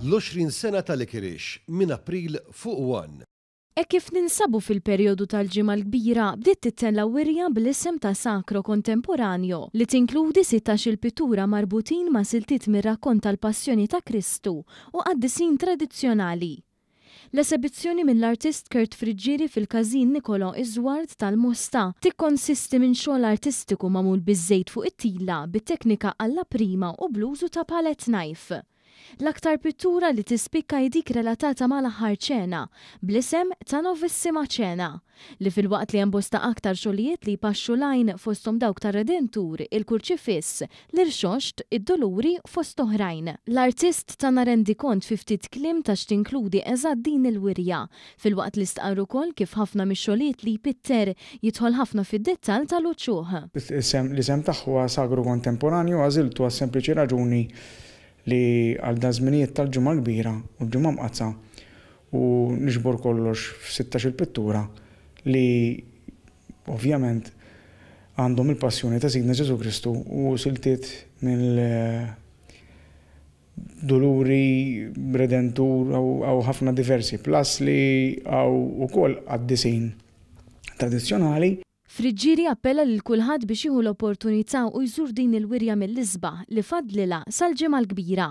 L-20 sena tal-ikirix minn April fuq 1. E kif ninsabu fil-perjodu tal-ġimma l-kbira bdiet titella wirja bl-isem ta' sakro kontemporanjo, li tinkludi 16 il-pittura marbutin ma' siltit mir-rakkont tal-passjoni ta' Kristu u għaddisin tradizzjonali. L-esibizzjoni mill-artist Kurt Friġġieri fil-kazin Nikolo Iżward tal-Mosta tikkonsisti minn xogħol artistiku mamul biż fuq it-tila bit-teknika alla prima u bluzu ta' palet knife. L-aktar pittura li tispikka jidik relatata mal aħħar ċena, blisem ta' novissima ċena, li fil-waqt li jembosta aktar xolijiet li paxxu lajn fostom dawk ta' redentur, il-kurċifiss, l-irxoxt, id-doluri fost oħrajn. L-artist ta' narendi kont fiftit klim ta' xtinkludi eżad din il-wirja, fil-waqt li stqarru kol kif ħafna mix-xolijiet li pitter jitħol ħafna fid-dettal tal-uċuħ. L-isem taħwa sagru kontemporanju għaziltu għas sempliċi raġuni li għal dażminijiet tal ġumma kbira u ġumma mqazza u nixbor kollox f'sitax-il pittura li ovvjament għandhom il-passjoni ta' Sidna Ġesu Kristu u siltiet mill eh, doluri redentur għaw ħafna diversi, plus li għaw u koll għad-disin tradizjonali Friġiri appella lil kulħadd biex jieħu l-opportunità u jżur din il-wirja mill-isba li fadlila sal-ġimgħa l-kbira.